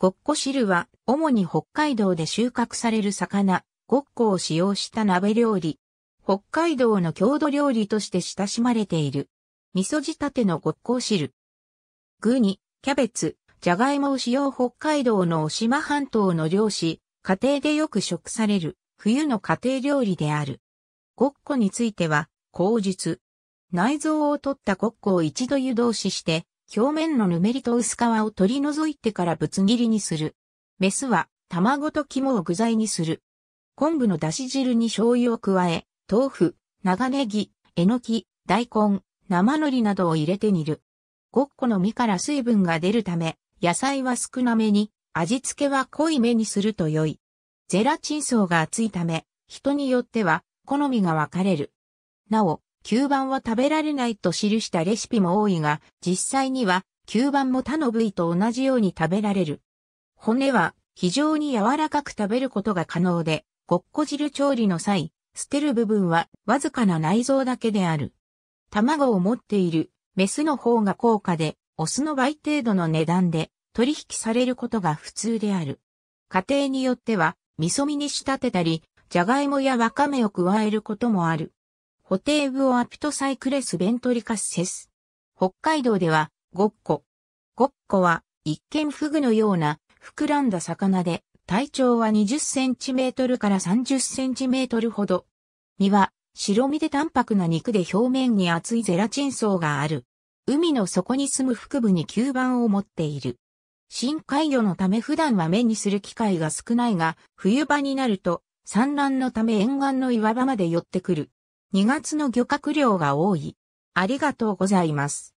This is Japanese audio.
ごっこ汁は、主に北海道で収穫される魚、ごっこを使用した鍋料理。北海道の郷土料理として親しまれている。味噌仕立てのごっこ汁。具に、キャベツ、じゃがいもを使用北海道の渡島半島の漁師、家庭でよく食される、冬の家庭料理である。ごっこについては、口述。内臓を取ったごっこを一度湯通しして、表面のぬめりと薄皮を取り除いてからぶつ切りにする。メスは卵と肝を具材にする。昆布のだし汁に醤油を加え、豆腐、長ネギ、えのき、大根、生海苔などを入れて煮る。ごっこの実から水分が出るため、野菜は少なめに、味付けは濃いめにすると良い。ゼラチン層が厚いため、人によっては好みが分かれる。なお、吸盤は食べられないと記したレシピも多いが、実際には吸盤も他の部位と同じように食べられる。骨は非常に柔らかく食べることが可能で、ごっこ汁調理の際、捨てる部分はわずかな内臓だけである。卵を持っているメスの方が高価で、オスの倍程度の値段で取引されることが普通である。家庭によっては、味噌煮に仕立てたり、じゃがいもやわかめを加えることもある。ホテーブオアピトサイクレスベントリカスセス。北海道では、ゴッコ。ゴッコは、一見フグのような、膨らんだ魚で、体長は20センチメートルから30センチメートルほど。身は、白身で淡白な肉で表面に厚いゼラチン層がある。海の底に住む腹部に吸盤を持っている。深海魚のため普段は目にする機会が少ないが、冬場になると、産卵のため沿岸の岩場まで寄ってくる。2月の漁獲量が多い。ありがとうございます。